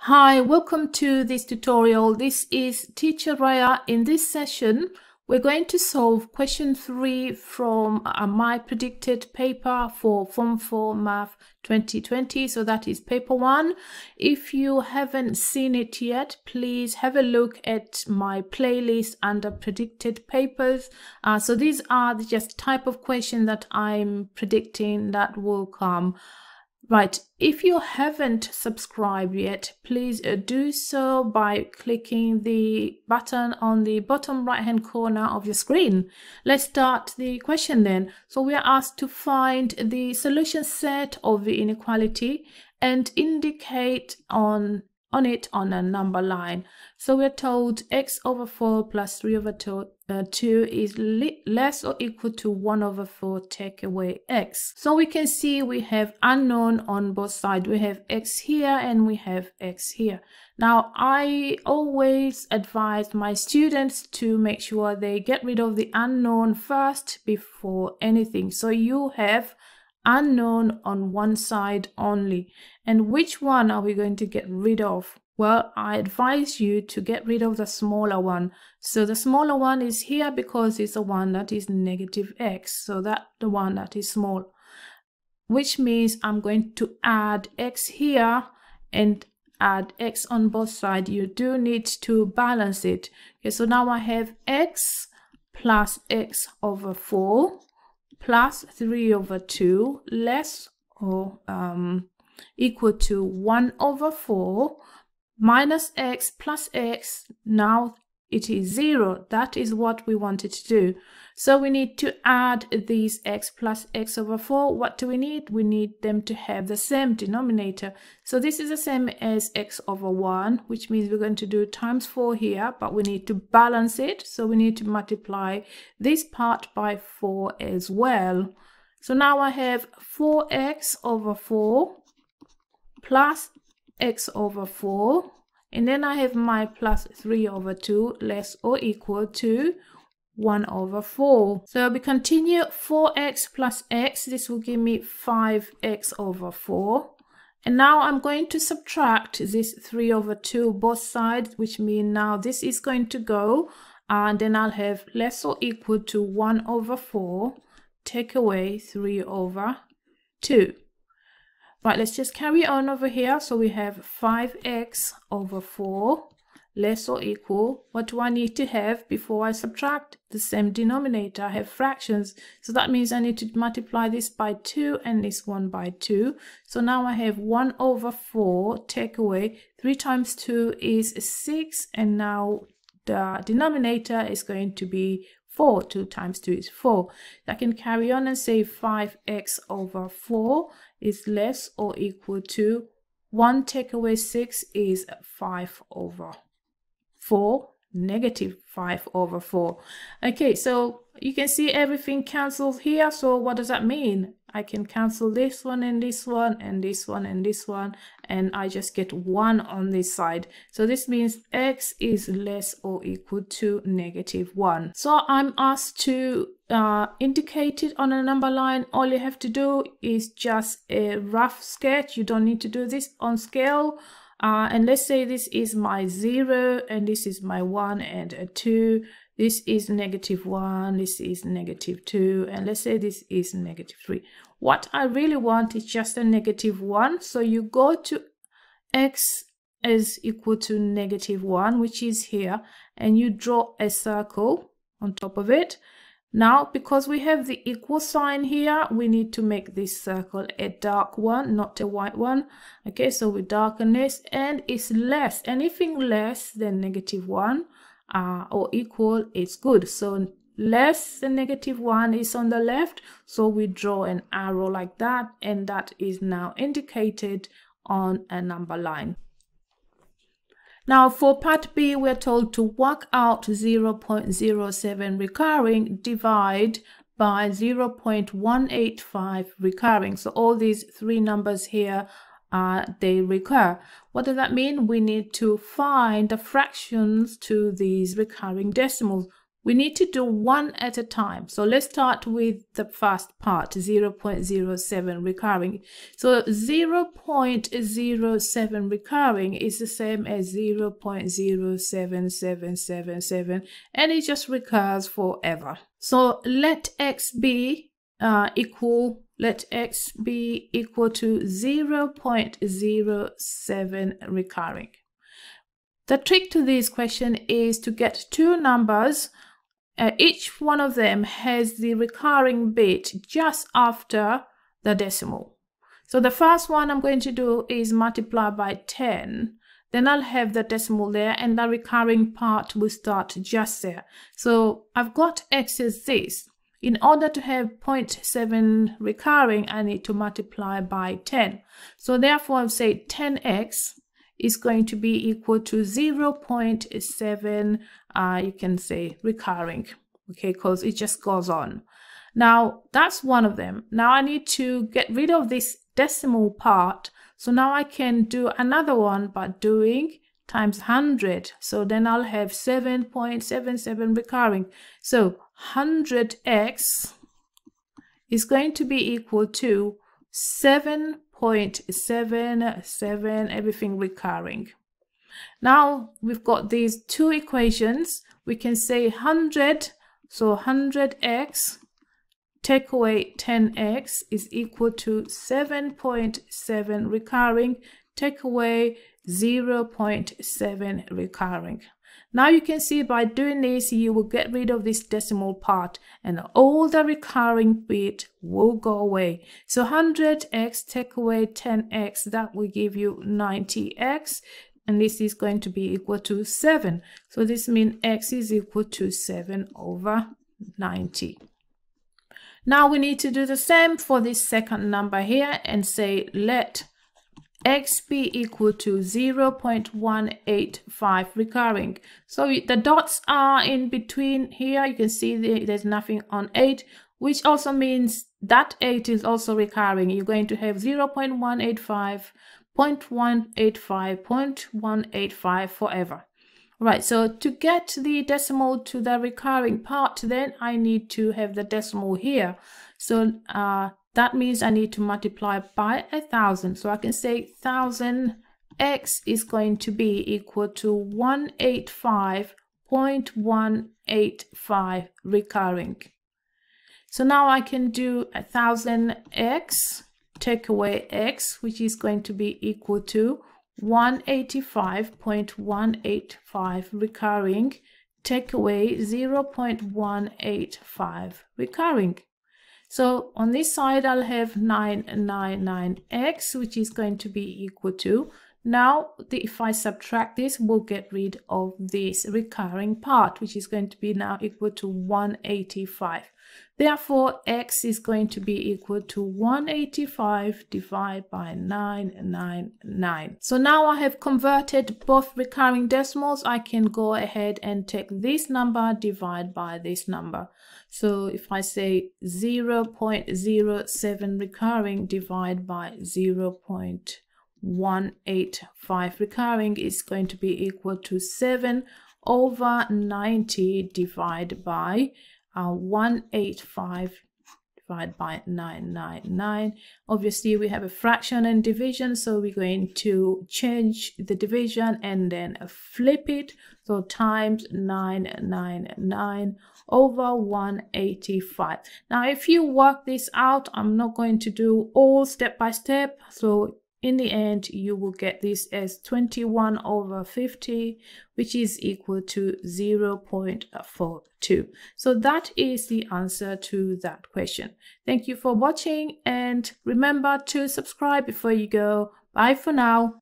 Hi, welcome to this tutorial. This is Teacher Raya. In this session, we're going to solve question 3 from uh, my predicted paper for Form 4 Math 2020. So that is paper 1. If you haven't seen it yet, please have a look at my playlist under predicted papers. Uh, so these are just type of question that I'm predicting that will come Right, if you haven't subscribed yet, please uh, do so by clicking the button on the bottom right hand corner of your screen. Let's start the question then. So we are asked to find the solution set of the inequality and indicate on, on it on a number line. So we're told x over 4 plus 3 over 2 uh, 2 is less or equal to 1 over 4 take away x. So we can see we have unknown on both sides. We have x here and we have x here. Now I always advise my students to make sure they get rid of the unknown first before anything. So you have unknown on one side only. And which one are we going to get rid of? Well, I advise you to get rid of the smaller one. So the smaller one is here because it's the one that is negative x. So that the one that is small, which means I'm going to add x here and add x on both sides. You do need to balance it. Okay, so now I have x plus x over 4 plus 3 over 2 less or um, equal to 1 over 4 minus x plus x, now it is 0. That is what we wanted to do. So we need to add these x plus x over 4. What do we need? We need them to have the same denominator. So this is the same as x over 1, which means we're going to do times 4 here, but we need to balance it. So we need to multiply this part by 4 as well. So now I have 4x over 4 plus x over 4 and then I have my plus 3 over 2 less or equal to 1 over 4. So we continue 4x plus x, this will give me 5x over 4. And now I'm going to subtract this 3 over 2 both sides, which means now this is going to go and then I'll have less or equal to 1 over 4 take away 3 over 2. Right, let's just carry on over here. So we have 5x over 4 less or equal. What do I need to have before I subtract? The same denominator. I have fractions. So that means I need to multiply this by 2 and this 1 by 2. So now I have 1 over 4 take away. 3 times 2 is 6 and now the denominator is going to be 4. 2 times 2 is 4. I can carry on and say 5x over 4 is less or equal to 1 take away 6 is 5 over 4 negative 5 over 4. Okay, so you can see everything cancels here. So what does that mean? I can cancel this one and this one and this one and this one and I just get one on this side. So this means x is less or equal to negative 1. So I'm asked to uh, indicate it on a number line. All you have to do is just a rough sketch. You don't need to do this on scale. Uh, and let's say this is my 0 and this is my 1 and a 2 this is negative 1, this is negative 2, and let's say this is negative 3. What I really want is just a negative 1, so you go to x is equal to negative 1, which is here, and you draw a circle on top of it. Now, because we have the equal sign here, we need to make this circle a dark one, not a white one. Okay, so we darken this, and it's less, anything less than negative 1 uh, or equal is good. So less the negative 1 is on the left. So we draw an arrow like that and that is now indicated on a number line. Now for part B, we're told to work out 0.07 recurring divide by 0.185 recurring. So all these three numbers here uh, they recur. What does that mean? We need to find the fractions to these recurring decimals. We need to do one at a time. So let's start with the first part, 0.07 recurring. So 0.07 recurring is the same as 0.07777 and it just recurs forever. So let x be uh, equal let x be equal to 0 0.07 recurring. The trick to this question is to get two numbers. Uh, each one of them has the recurring bit just after the decimal. So the first one I'm going to do is multiply by 10. Then I'll have the decimal there and the recurring part will start just there. So I've got x is this. In order to have 0.7 recurring, I need to multiply by 10. So therefore, I've said 10x is going to be equal to 0.7, uh, you can say recurring, okay, because it just goes on. Now, that's one of them. Now I need to get rid of this decimal part. So now I can do another one by doing times 100. So then I'll have 7.77 recurring. So 100x is going to be equal to 7.77, everything recurring. Now we've got these two equations. We can say 100, so 100x take away 10x is equal to 7.7 recurring, take away 0.7 recurring. Now you can see by doing this, you will get rid of this decimal part and all the recurring bit will go away. So 100x take away 10x, that will give you 90x and this is going to be equal to 7. So this means x is equal to 7 over 90. Now we need to do the same for this second number here and say let xp equal to 0.185 recurring so the dots are in between here you can see the, there's nothing on 8 which also means that 8 is also recurring you're going to have 0.185 0.185 0.185 forever right so to get the decimal to the recurring part then i need to have the decimal here so uh that means I need to multiply by a thousand. So I can say thousand x is going to be equal to 185.185 recurring. So now I can do a thousand x, take away x, which is going to be equal to 185.185 recurring, take away 0.185 recurring. So on this side, I'll have nine nine nine x which is going to be equal to, now the, if I subtract this, we'll get rid of this recurring part, which is going to be now equal to 185. Therefore, x is going to be equal to 185 divided by 999. So now I have converted both recurring decimals. I can go ahead and take this number divide by this number. So if I say 0 0.07 recurring divided by 0 0.185 recurring is going to be equal to 7 over 90 divided by uh, 185 divided by 999. Obviously, we have a fraction and division, so we're going to change the division and then flip it. So times 999 over 185. Now, if you work this out, I'm not going to do all step by step. So in the end, you will get this as 21 over 50, which is equal to 0.42. So that is the answer to that question. Thank you for watching and remember to subscribe before you go. Bye for now.